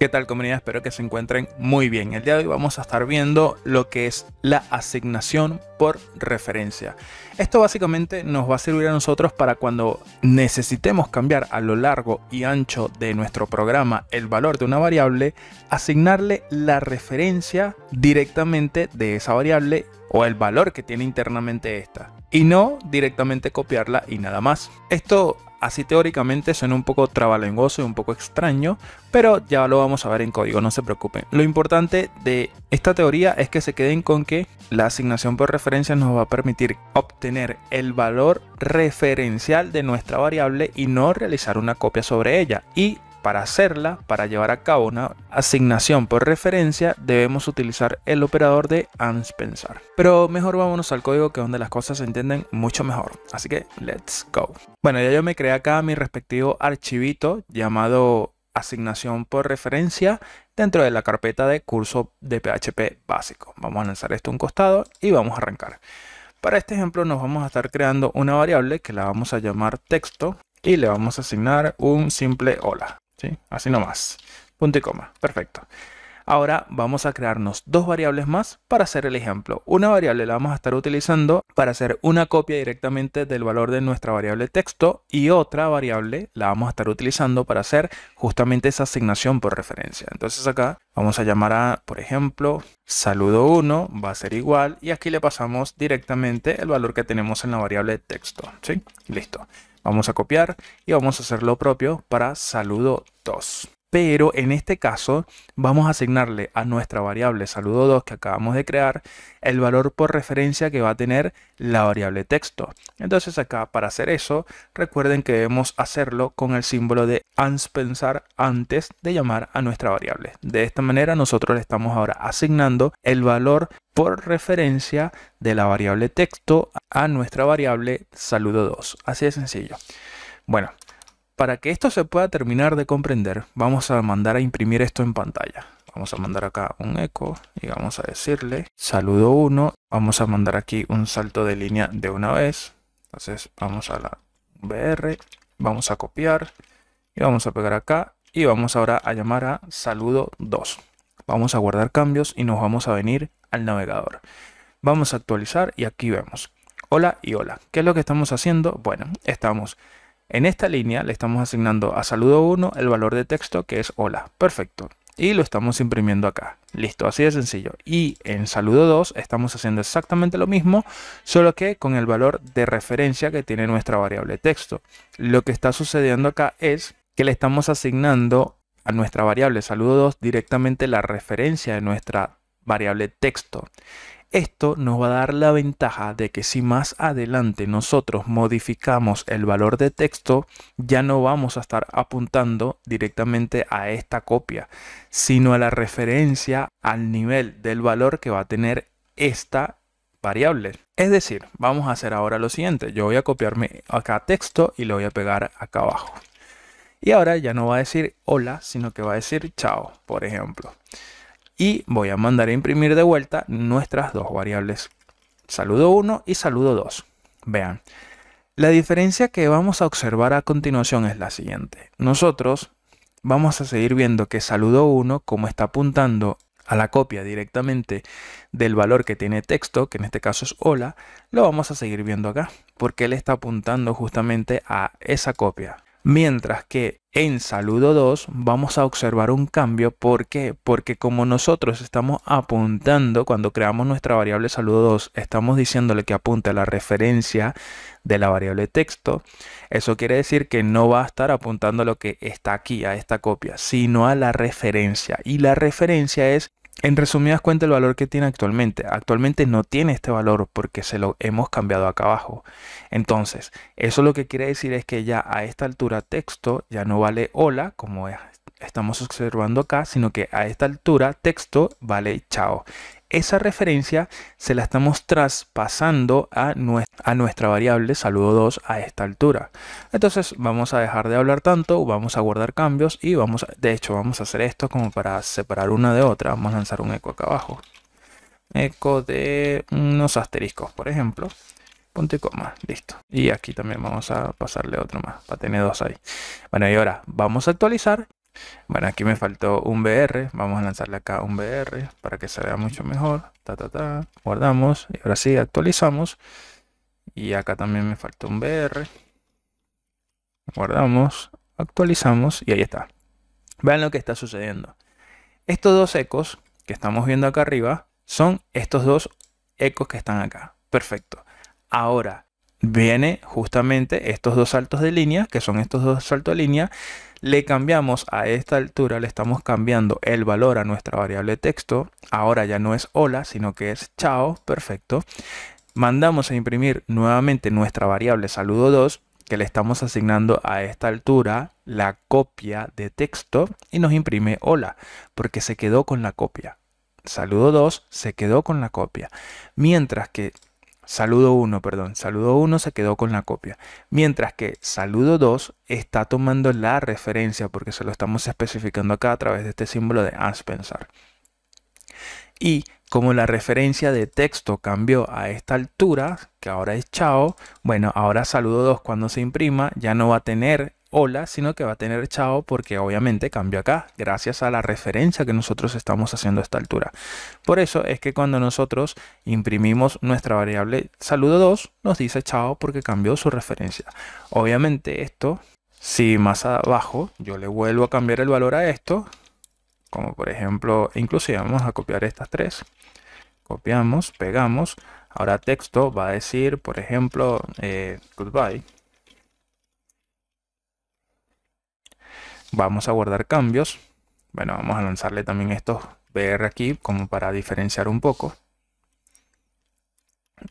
¿Qué tal comunidad? Espero que se encuentren muy bien. El día de hoy vamos a estar viendo lo que es la asignación por referencia. Esto básicamente nos va a servir a nosotros para cuando necesitemos cambiar a lo largo y ancho de nuestro programa el valor de una variable, asignarle la referencia directamente de esa variable o el valor que tiene internamente esta y no directamente copiarla y nada más. Esto así teóricamente suena un poco trabalengoso y un poco extraño, pero ya lo vamos a ver en código, no se preocupen. Lo importante de esta teoría es que se queden con que la asignación por referencia nos va a permitir obtener el valor referencial de nuestra variable y no realizar una copia sobre ella. Y para hacerla, para llevar a cabo una asignación por referencia, debemos utilizar el operador de ANSPensar. Pero mejor vámonos al código que es donde las cosas se entienden mucho mejor. Así que, let's go. Bueno, ya yo me creé acá mi respectivo archivito llamado asignación por referencia dentro de la carpeta de curso de PHP básico. Vamos a lanzar esto a un costado y vamos a arrancar. Para este ejemplo nos vamos a estar creando una variable que la vamos a llamar texto y le vamos a asignar un simple hola. Así nomás. Punto y coma. Perfecto. Ahora vamos a crearnos dos variables más para hacer el ejemplo. Una variable la vamos a estar utilizando para hacer una copia directamente del valor de nuestra variable texto y otra variable la vamos a estar utilizando para hacer justamente esa asignación por referencia. Entonces acá vamos a llamar a, por ejemplo, saludo 1 va a ser igual y aquí le pasamos directamente el valor que tenemos en la variable texto. ¿sí? Listo. Vamos a copiar y vamos a hacer lo propio para saludo 2 pero en este caso vamos a asignarle a nuestra variable saludo 2 que acabamos de crear el valor por referencia que va a tener la variable texto. Entonces acá para hacer eso recuerden que debemos hacerlo con el símbolo de pensar antes de llamar a nuestra variable. De esta manera nosotros le estamos ahora asignando el valor por referencia de la variable texto a nuestra variable saludo 2. Así de sencillo. Bueno, para que esto se pueda terminar de comprender, vamos a mandar a imprimir esto en pantalla. Vamos a mandar acá un eco y vamos a decirle saludo 1. Vamos a mandar aquí un salto de línea de una vez. Entonces vamos a la VR, vamos a copiar y vamos a pegar acá y vamos ahora a llamar a saludo 2. Vamos a guardar cambios y nos vamos a venir al navegador. Vamos a actualizar y aquí vemos. Hola y hola. ¿Qué es lo que estamos haciendo? Bueno, estamos en esta línea le estamos asignando a saludo 1 el valor de texto que es hola. Perfecto. Y lo estamos imprimiendo acá. Listo, así de sencillo. Y en saludo 2 estamos haciendo exactamente lo mismo, solo que con el valor de referencia que tiene nuestra variable texto. Lo que está sucediendo acá es que le estamos asignando a nuestra variable saludo 2 directamente la referencia de nuestra variable texto. Esto nos va a dar la ventaja de que si más adelante nosotros modificamos el valor de texto, ya no vamos a estar apuntando directamente a esta copia, sino a la referencia al nivel del valor que va a tener esta variable. Es decir, vamos a hacer ahora lo siguiente. Yo voy a copiarme acá texto y lo voy a pegar acá abajo. Y ahora ya no va a decir hola, sino que va a decir chao, por ejemplo y voy a mandar a imprimir de vuelta nuestras dos variables, saludo 1 y saludo 2. Vean, la diferencia que vamos a observar a continuación es la siguiente. Nosotros vamos a seguir viendo que saludo 1, como está apuntando a la copia directamente del valor que tiene texto, que en este caso es hola, lo vamos a seguir viendo acá, porque él está apuntando justamente a esa copia. Mientras que en saludo 2 vamos a observar un cambio. ¿Por qué? Porque como nosotros estamos apuntando, cuando creamos nuestra variable saludo 2, estamos diciéndole que apunte a la referencia de la variable texto. Eso quiere decir que no va a estar apuntando a lo que está aquí, a esta copia, sino a la referencia. Y la referencia es en resumidas cuentas, el valor que tiene actualmente. Actualmente no tiene este valor porque se lo hemos cambiado acá abajo. Entonces, eso lo que quiere decir es que ya a esta altura texto ya no vale hola, como estamos observando acá, sino que a esta altura texto vale chao esa referencia se la estamos traspasando a, nuestra variable saludo 2 a esta altura. Entonces vamos a dejar de hablar tanto, vamos a guardar cambios y vamos, a, de hecho vamos a hacer esto como para separar una de otra. Vamos a lanzar un eco acá abajo. Eco de unos asteriscos, por ejemplo. Punto y coma, listo. Y aquí también vamos a pasarle otro más, para tener dos ahí. Bueno, y ahora vamos a actualizar bueno, aquí me faltó un BR. Vamos a lanzarle acá un BR para que se vea mucho mejor. Ta, ta, ta. Guardamos. Y ahora sí, actualizamos. Y acá también me faltó un BR. Guardamos. Actualizamos. Y ahí está. Vean lo que está sucediendo. Estos dos ecos que estamos viendo acá arriba son estos dos ecos que están acá. Perfecto. Ahora, viene justamente estos dos saltos de línea, que son estos dos saltos de línea, le cambiamos a esta altura, le estamos cambiando el valor a nuestra variable texto, ahora ya no es hola, sino que es chao, perfecto. Mandamos a imprimir nuevamente nuestra variable saludo 2, que le estamos asignando a esta altura la copia de texto y nos imprime hola, porque se quedó con la copia. Saludo 2 se quedó con la copia. Mientras que Saludo 1, perdón, saludo 1 se quedó con la copia, mientras que saludo 2 está tomando la referencia porque se lo estamos especificando acá a través de este símbolo de Aspensar. Y como la referencia de texto cambió a esta altura, que ahora es chao, bueno, ahora saludo 2 cuando se imprima ya no va a tener hola, sino que va a tener chao porque obviamente cambió acá, gracias a la referencia que nosotros estamos haciendo a esta altura. Por eso es que cuando nosotros imprimimos nuestra variable saludo 2, nos dice chao porque cambió su referencia. Obviamente esto, si más abajo yo le vuelvo a cambiar el valor a esto, como por ejemplo, inclusive vamos a copiar estas tres, copiamos, pegamos, ahora texto va a decir, por ejemplo, eh, goodbye, Vamos a guardar cambios. Bueno, vamos a lanzarle también estos BR aquí como para diferenciar un poco.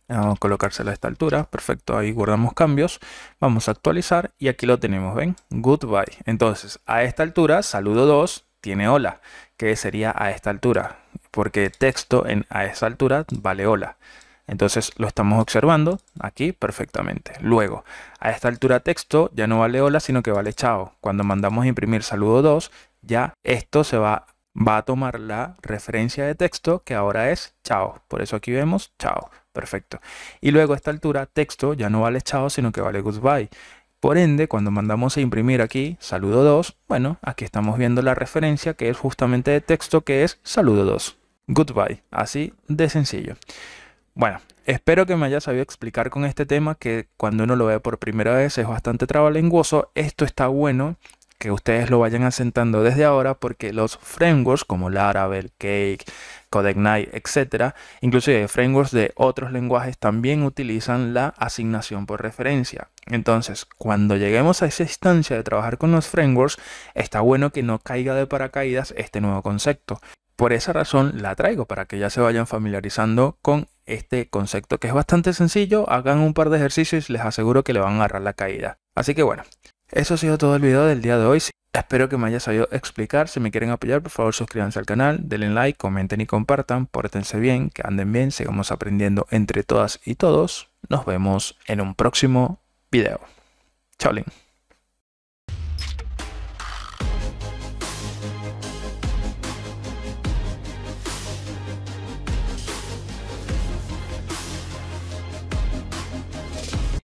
Vamos a colocárselo a esta altura. Perfecto, ahí guardamos cambios. Vamos a actualizar y aquí lo tenemos, ¿ven? Goodbye. Entonces, a esta altura, saludo 2 tiene hola, que sería a esta altura, porque texto en a esta altura vale hola. Entonces lo estamos observando aquí perfectamente. Luego, a esta altura texto ya no vale hola, sino que vale chao. Cuando mandamos imprimir saludo 2, ya esto se va, va a tomar la referencia de texto que ahora es chao. Por eso aquí vemos chao. Perfecto. Y luego a esta altura texto ya no vale chao, sino que vale goodbye. Por ende, cuando mandamos a imprimir aquí saludo 2, bueno, aquí estamos viendo la referencia que es justamente de texto que es saludo 2. Goodbye. Así de sencillo. Bueno, espero que me haya sabido explicar con este tema que cuando uno lo ve por primera vez es bastante trabalenguoso. Esto está bueno que ustedes lo vayan asentando desde ahora porque los frameworks como Laravel, Cake, CodeIgnite, etc., inclusive frameworks de otros lenguajes también utilizan la asignación por referencia. Entonces, cuando lleguemos a esa instancia de trabajar con los frameworks, está bueno que no caiga de paracaídas este nuevo concepto. Por esa razón la traigo para que ya se vayan familiarizando con este concepto que es bastante sencillo. Hagan un par de ejercicios y les aseguro que le van a agarrar la caída. Así que bueno, eso ha sido todo el video del día de hoy. Espero que me haya sabido explicar. Si me quieren apoyar, por favor suscríbanse al canal, denle like, comenten y compartan. Pórtense bien, que anden bien, sigamos aprendiendo entre todas y todos. Nos vemos en un próximo video. Chao,